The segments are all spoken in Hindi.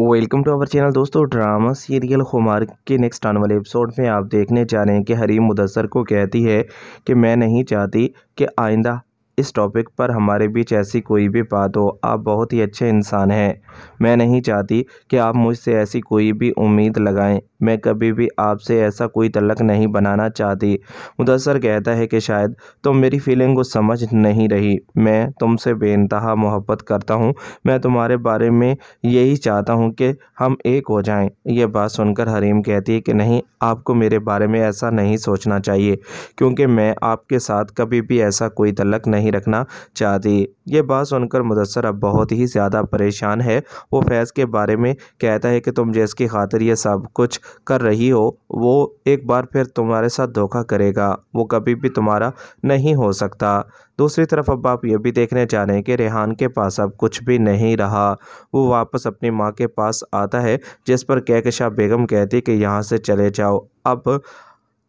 वेलकम टू आवर चैनल दोस्तों ड्रामा सीरियल खुमार के नेक्स्ट आने वाले एपिसोड में आप देखने जा रहे हैं कि हरीम मुदसर को कहती है कि मैं नहीं चाहती कि आइंदा इस टॉपिक पर हमारे बीच ऐसी कोई भी बात हो आप बहुत ही अच्छे इंसान हैं मैं नहीं चाहती कि आप मुझसे ऐसी कोई भी उम्मीद लगाएं मैं कभी भी आपसे ऐसा कोई तलक नहीं बनाना चाहती मुदसर कहता है कि शायद तुम मेरी फीलिंग को समझ नहीं रही मैं तुमसे बेानतहा मोहब्बत करता हूँ मैं तुम्हारे बारे में यही चाहता हूँ कि हम एक हो जाएं यह बात सुनकर हरीम कहती है कि नहीं आपको मेरे बारे में ऐसा नहीं सोचना चाहिए क्योंकि मैं आपके साथ कभी भी ऐसा कोई तलक नहीं नहीं रखना चाहती ये बात सुनकर मुदसर अब बहुत ही ज़्यादा परेशान है वो फैज़ के बारे में कहता है कि तुम जिसकी खातिर ये सब कुछ कर रही हो वो एक बार फिर तुम्हारे साथ धोखा करेगा वो कभी भी तुम्हारा नहीं हो सकता दूसरी तरफ अब आप ये भी देखने जा रहे हैं कि रेहान के पास अब कुछ भी नहीं रहा वो वापस अपनी माँ के पास आता है जिस पर कैकशा बेगम कहती कि यहाँ से चले जाओ अब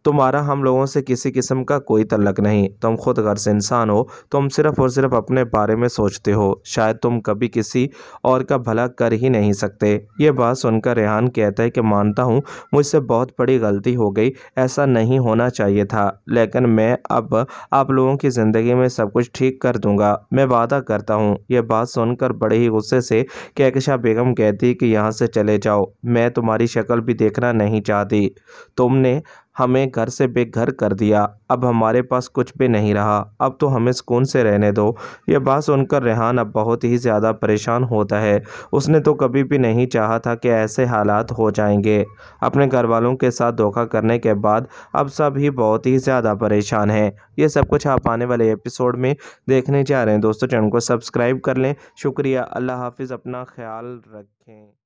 तुम्हारा हम लोगों से किसी किस्म का कोई तलक नहीं तुम खुद घर से इंसान हो तुम सिर्फ़ और सिर्फ अपने बारे में सोचते हो शायद तुम कभी किसी और का भला कर ही नहीं सकते ये बात सुनकर रेहान कहता है कि मानता हूँ मुझसे बहुत बड़ी गलती हो गई ऐसा नहीं होना चाहिए था लेकिन मैं अब आप लोगों की ज़िंदगी में सब कुछ ठीक कर दूंगा मैं वादा करता हूँ यह बात सुनकर बड़े ही गुस्से से कैकशा बेगम कहती कि यहाँ से चले जाओ मैं तुम्हारी शक्ल भी देखना नहीं चाहती तुमने हमें घर से बेघर कर दिया अब हमारे पास कुछ भी नहीं रहा अब तो हमें सुकून से रहने दो यह बात सुनकर रेहान अब बहुत ही ज़्यादा परेशान होता है उसने तो कभी भी नहीं चाहा था कि ऐसे हालात हो जाएंगे अपने घर वालों के साथ धोखा करने के बाद अब सब ही बहुत ही ज़्यादा परेशान हैं ये सब कुछ आप आने वाले एपिसोड में देखने जा रहे हैं दोस्तों चैनल को सब्सक्राइब कर लें शुक्रिया अल्लाह हाफिज़ अपना ख्याल रखें